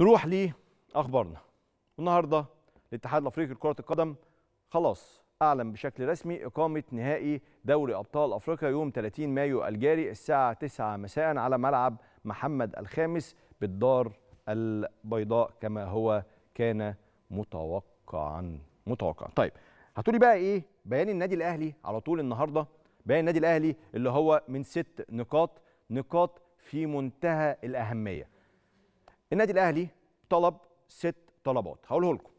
نروح لاخبارنا النهارده الاتحاد الافريقي لكره القدم خلاص اعلن بشكل رسمي اقامه نهائي دوري ابطال افريقيا يوم 30 مايو الجاري الساعه 9 مساء على ملعب محمد الخامس بالدار البيضاء كما هو كان متوقعا متوقعا طيب هتقولي بقى ايه بيان النادي الاهلي على طول النهارده بيان النادي الاهلي اللي هو من ست نقاط نقاط في منتهى الاهميه النادي الاهلي طلب ست طلبات هقوله لكم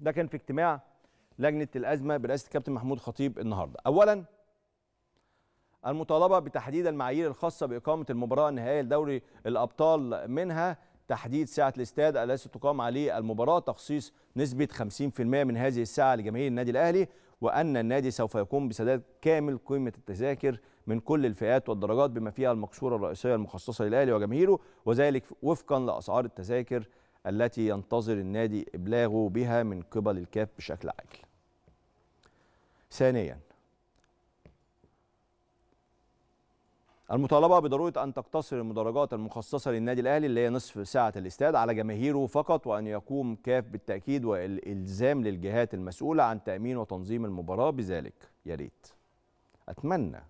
ده كان في اجتماع لجنه الازمه برئاسه الكابتن محمود خطيب النهارده اولا المطالبه بتحديد المعايير الخاصه باقامه المباراه النهائيه لدوري الابطال منها تحديد ساعه الاستاد التي تقام عليه المباراه تخصيص نسبه 50% من هذه الساعه لجماهير النادي الاهلي وان النادي سوف يقوم بسداد كامل قيمه التذاكر من كل الفئات والدرجات بما فيها المقصورة الرئيسية المخصصة للأهلي وجماهيره وذلك وفقا لأسعار التذاكر التي ينتظر النادي إبلاغه بها من قبل الكاف بشكل عاجل ثانيا المطالبة بضرورة أن تقتصر المدرجات المخصصة للنادي الأهلي اللي هي نصف ساعة الاستاد على جماهيره فقط وأن يقوم كاف بالتأكيد والإلزام للجهات المسؤولة عن تأمين وتنظيم المباراة بذلك يا ريت أتمنى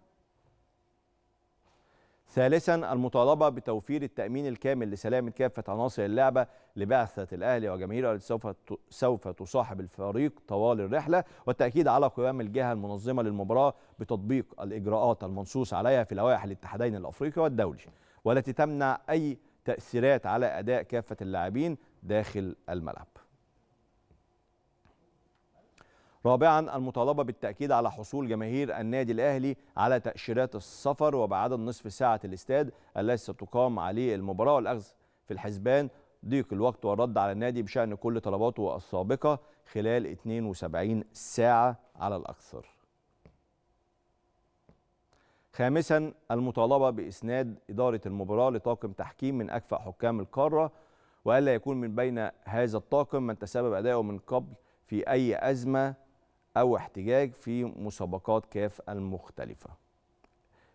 ثالثا المطالبة بتوفير التأمين الكامل لسلامة كافة عناصر اللعبة لبعثة الأهلي وجماهيره التي سوف سوف تصاحب الفريق طوال الرحلة والتأكيد على قيام الجهة المنظمة للمباراة بتطبيق الإجراءات المنصوص عليها في لوائح الاتحادين الأفريقي والدولي والتي تمنع أي تأثيرات على أداء كافة اللاعبين داخل الملعب رابعا المطالبه بالتاكيد على حصول جماهير النادي الاهلي على تاشيرات السفر وبعدد نصف ساعه الاستاد التي ستقام عليه المباراه والاخذ في الحسبان ضيق الوقت والرد على النادي بشان كل طلباته السابقه خلال 72 ساعه على الاكثر. خامسا المطالبه باسناد اداره المباراه لطاقم تحكيم من اكفأ حكام القاره والا يكون من بين هذا الطاقم من تسبب ادائه من قبل في اي ازمه أو احتجاج في مسابقات كاف المختلفة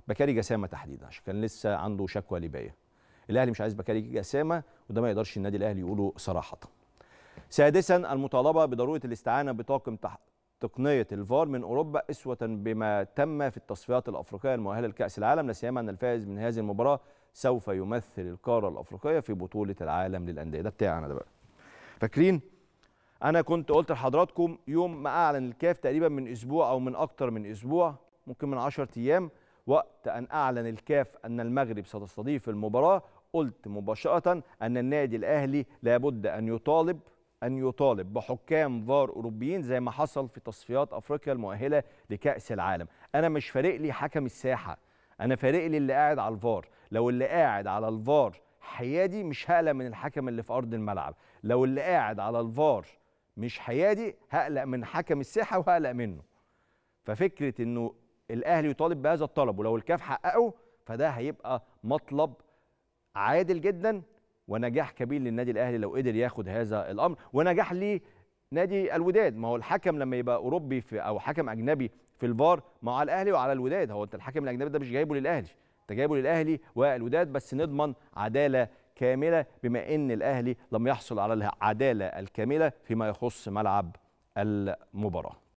بكاري جسامة تحديدا عشان كان لسه عنده شكوى لباية الأهلي مش عايز بكاري جسامة وده ما يقدرش النادي الأهلي يقوله صراحة سادسا المطالبة بضرورة الاستعانة بطاقم تح... تقنيه الفار من اوروبا اسوه بما تم في التصفيات الافريقيه المؤهله لكاس العالم لا سيما ان الفائز من هذه المباراه سوف يمثل القاره الافريقيه في بطوله العالم للانديه ده بتاعنا ده بقى فاكرين انا كنت قلت لحضراتكم يوم ما اعلن الكاف تقريبا من اسبوع او من اكتر من اسبوع ممكن من 10 ايام وقت ان اعلن الكاف ان المغرب ستستضيف المباراه قلت مباشره ان النادي الاهلي لابد ان يطالب ان يطالب بحكام فار اوروبيين زي ما حصل في تصفيات افريقيا المؤهله لكاس العالم انا مش فارق لي حكم الساحه انا فارق لي اللي قاعد على الفار لو اللي قاعد على الفار حيادي مش هقلق من الحكم اللي في ارض الملعب لو اللي قاعد على الفار مش حيادي هقلق من حكم الساحه وهقلق منه ففكره انه الاهلي يطالب بهذا الطلب ولو الكاف حققه فده هيبقى مطلب عادل جدا ونجاح كبير للنادي الاهلي لو قدر ياخد هذا الامر ونجاح ليه نادي الوداد ما هو الحكم لما يبقى اوروبي في او حكم اجنبي في الفار ما هو على الاهلي وعلى الوداد هو انت الحكم الاجنبي ده مش جايبه للاهلي انت جايبه للاهلي والوداد بس نضمن عداله كامله بما ان الاهلي لم يحصل على العداله الكامله فيما يخص ملعب المباراه